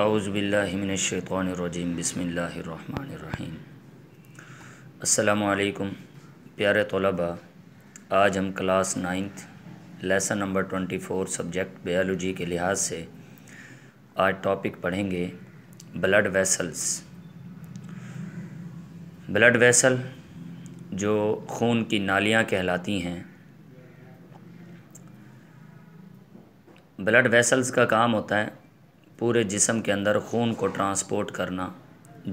अउज़बिल्लिमिनशैक़ानरजीम बसमीम अल्लाम प्यारे तलबा आज हम class ninth lesson number twenty four subject biology के लिहाज से आज टॉपिक पढ़ेंगे ब्लड वेसल्स ब्लड वेसल जो खून की नालियाँ कहलाती हैं ब्लड वेसल्स का काम होता है पूरे जिसम के अंदर खून को ट्रांसपोर्ट करना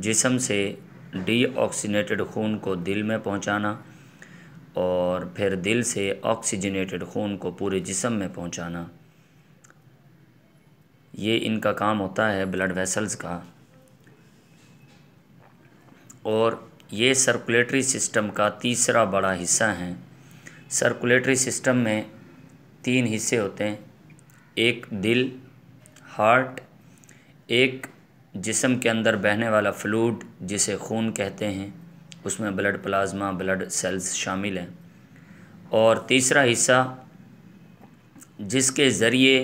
जिसम से डीऑक्सीनेटेड खून को दिल में पहुंचाना और फिर दिल से ऑक्सीजनेटेड खून को पूरे जिसम में पहुंचाना ये इनका काम होता है ब्लड वेसल्स का और ये सर्कुलेटरी सिस्टम का तीसरा बड़ा हिस्सा है सर्कुलेटरी सिस्टम में तीन हिस्से होते हैं एक दिल हार्ट एक जिसम के अंदर बहने वाला फ्लूड जिसे खून कहते हैं उसमें ब्लड प्लाज्मा ब्लड सेल्स शामिल हैं और तीसरा हिस्सा जिसके ज़रिए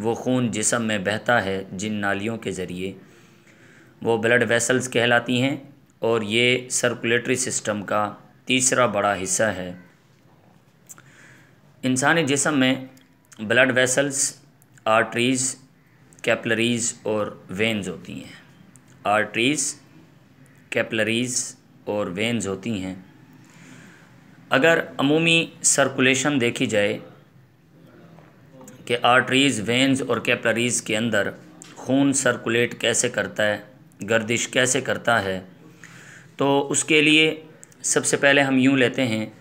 वो खून जिसम में बहता है जिन नालियों के ज़रिए वो ब्लड वेसल्स कहलाती हैं और ये सर्कुलेटरी सिस्टम का तीसरा बड़ा हिस्सा है इंसानी जिसम में ब्लड वेसल्स आर्टरीज़ कैपलरीज और वेंस होती हैं आर्टरीज कैपलरीज और वेंस होती हैं अगर अमूमी सर्कुलेशन देखी जाए कि आर्टरीज़ वेंस और कैपलरीज़ के अंदर खून सर्कुलेट कैसे करता है गर्दिश कैसे करता है तो उसके लिए सबसे पहले हम यूँ लेते हैं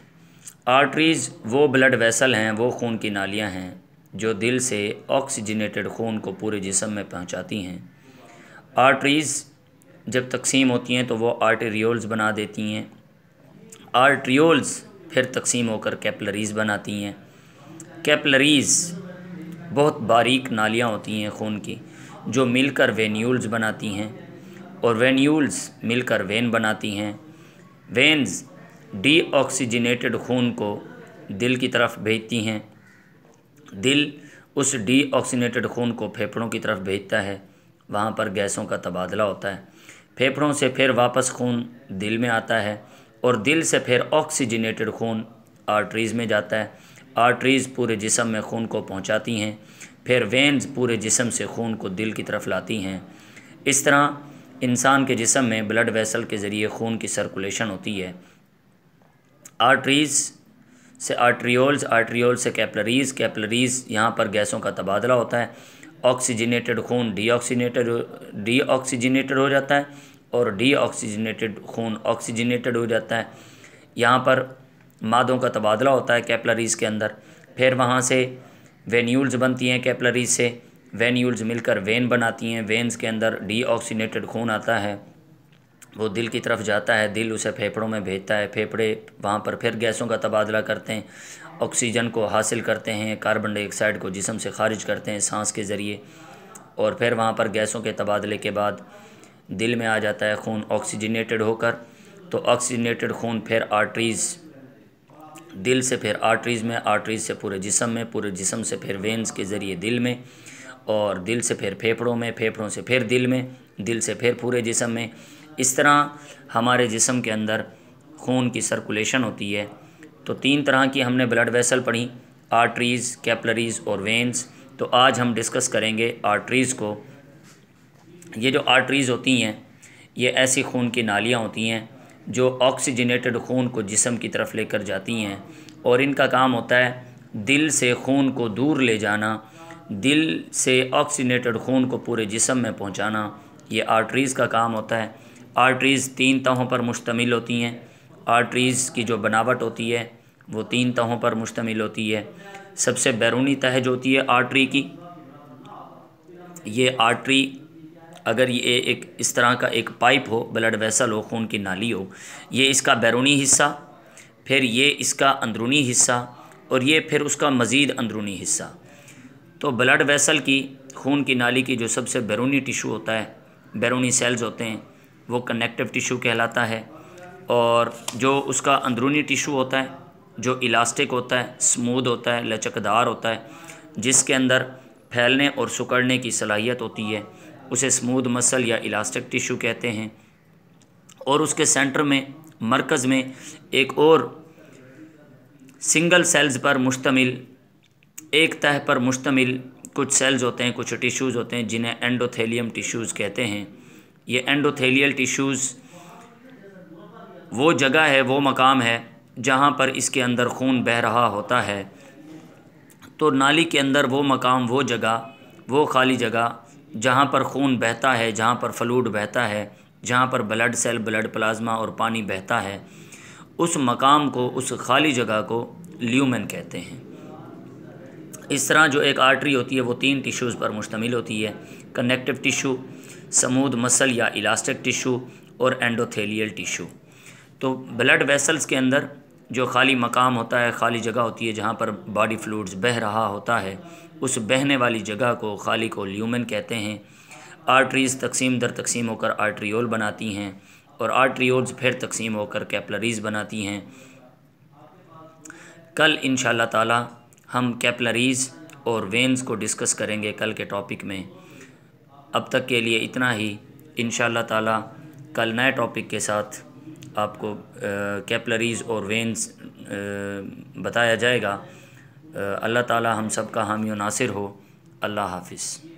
आर्टरीज़ वो ब्लड वेसल हैं वो खून की नालियाँ हैं जो दिल से ऑक्सीजनेटेड खून को पूरे जिसम में पहुंचाती हैं आर्टरीज़ जब तकसीम होती हैं तो वो आर्टेरियोल्स बना देती हैं आर्ट्रियोल्स फिर तकसीम होकर कैपलरीज़ बनाती हैं कैपलरीज़ बहुत बारीक नालियाँ होती हैं खून की जो मिलकर वेन्यूल्स बनाती हैं और वेन्यूल्स मिलकर वेन बनाती हैं वेन्स डीऑक्सीजनेटेड खून को दिल की तरफ भेजती हैं दिल उस डीऑक्सीनेटेड खून को फेफड़ों की तरफ भेजता है वहाँ पर गैसों का तबादला होता है फेफड़ों से फिर वापस खून दिल में आता है और दिल से फिर ऑक्सीजनेटेड खून आर्टरीज़ में जाता है आर्टरीज़ पूरे जिसम में खून को पहुँचाती हैं फिर वेंस पूरे जिसम से खून को दिल की तरफ लाती हैं इस तरह इंसान के जिसम में ब्लड वेसल के ज़रिए खून की सर्कुलेशन होती है आर्टरीज़ से आर्ट्रियोल्स आर्ट्रियोल से कैपलरीज कैपलरीज यहाँ पर गैसों का तबादला होता है ऑक्सीजनेटेड खून डीऑक्सीनेटेड डीऑक्सीजनेटेड हो जाता है और डीऑक्सीजनेटेड खून ऑक्सीजनेटेड हो जाता है यहाँ पर मादों का तबादला होता है कैपलरीज के अंदर फिर वहाँ से वेन्यूल्स बनती हैं कैपलरीज से वेन्यूल्स मिलकर वेन बनाती हैं वेन्स के अंदर डीऑक्सीनेटेड खून आता है वो दिल की तरफ जाता है दिल उसे फेफड़ों में भेजता है फेफड़े वहाँ पर फिर गैसों का तबादला करते हैं ऑक्सीजन को हासिल करते हैं कार्बन डाइऑक्साइड को जिसम से खारिज करते हैं सांस के ज़रिए और फिर वहाँ पर गैसों के तबादले के बाद दिल में आ जाता है खून ऑक्सीजनेटेड होकर तो ऑक्सीजनेटेड खून फिर आर्टरीज़ दिल से फिर आर्टरीज़ में आर्टरीज़ से पूरे जिसम में पूरे जिसम से फिर वेंस के ज़रिए दिल में और दिल से फिर फेफड़ों में फेफड़ों से फिर दिल में दिल से फिर पूरे जिसम में इस तरह हमारे जिसम के अंदर खून की सर्कुलेशन होती है तो तीन तरह की हमने ब्लड वेसल पढ़ी आर्टरीज़ कैपलरीज़ और वेंस तो आज हम डिस्कस करेंगे आर्टरीज़ को ये जो आर्टरीज़ होती हैं ये ऐसी खून की नालियाँ होती हैं जो ऑक्सीजनेटेड खून को जिसम की तरफ लेकर जाती हैं और इनका काम होता है दिल से खून को दूर ले जाना दिल से ऑक्सीनेटेड खून को पूरे जिसम में पहुंचाना ये आर्टरीज़ का काम होता है आर्टरीज़ तीन तहों पर मुश्तमिल होती हैं आर्टरीज़ की जो बनावट होती है वो तीन तहों पर मुश्तमिल होती है सबसे बैरूनी तह जो होती है आर्टरी की ये आर्टरी अगर ये एक इस तरह का एक पाइप हो ब्लड वैसल हो खून की नाली हो ये इसका बैरूनी हिस्सा फिर ये इसका अंदरूनी हिस्सा और ये फिर उसका मज़ीद अंदरूनी हिस्सा तो ब्लड वैसल की खून की नाली की जो सबसे बैरूनी टिशू होता है बैरूनी सेल्स होते हैं वो कनेक्टिव टिशू कहलाता है और जो उसका अंदरूनी टिशू होता है जो इलास्टिक होता है स्मूद होता है लचकदार होता है जिसके अंदर फैलने और सुकड़ने की सलाहियत होती है उसे स्मूद मसल या इलास्टिक टिशू कहते हैं और उसके सेंटर में मरकज़ में एक और सिंगल सेल्स पर मुश्तमिल एक तह पर मुश्तमिल कुछ सेल्स होते हैं कुछ टिश्यूज़ होते हैं जिन्हें एंडोथेलियम टिश्यूज़ कहते हैं ये एंडोथेलियल टिश्यूज़ वो जगह है वो मकाम है जहाँ पर इसके अंदर खून बह रहा होता है तो नाली के अंदर वो मकाम वो जगह वो खाली जगह जहाँ पर खून बहता है जहाँ पर फलूड बहता है जहाँ पर ब्लड सेल ब्लड प्लाज्मा और पानी बहता है उस मकाम को उस खाली जगह को ल्यूमन कहते हैं इस तरह जो एक आर्टरी होती है वो तीन टिश्यूज़ पर मुश्तमिल होती है कनेक्टिव टिश्यू समूद मसल या इलास्टिक टिशू और एंडोथेलियल टिशू तो ब्लड वेसल्स के अंदर जो खाली मकाम होता है खाली जगह होती है जहाँ पर बॉडी फ्लूड्स बह रहा होता है उस बहने वाली जगह को खाली को ल्यूमन कहते हैं आर्टरीज़ तकसीम दर तकसीम होकर आर्ट्रियोल बनाती हैं और आर्ट्रियोल्स फिर तकसीम होकर कैपलरीज़ बनाती हैं कल इन ताला हम कैपलरीज़ और वेंस को डिस्कस करेंगे कल के टॉपिक में अब तक के लिए इतना ही इन ताला कल नए टॉपिक के साथ आपको कैपलरीज़ और वेंस बताया जाएगा अल्लाह ताला हम सब का हामी नासिर हो अल्लाह हाफिज़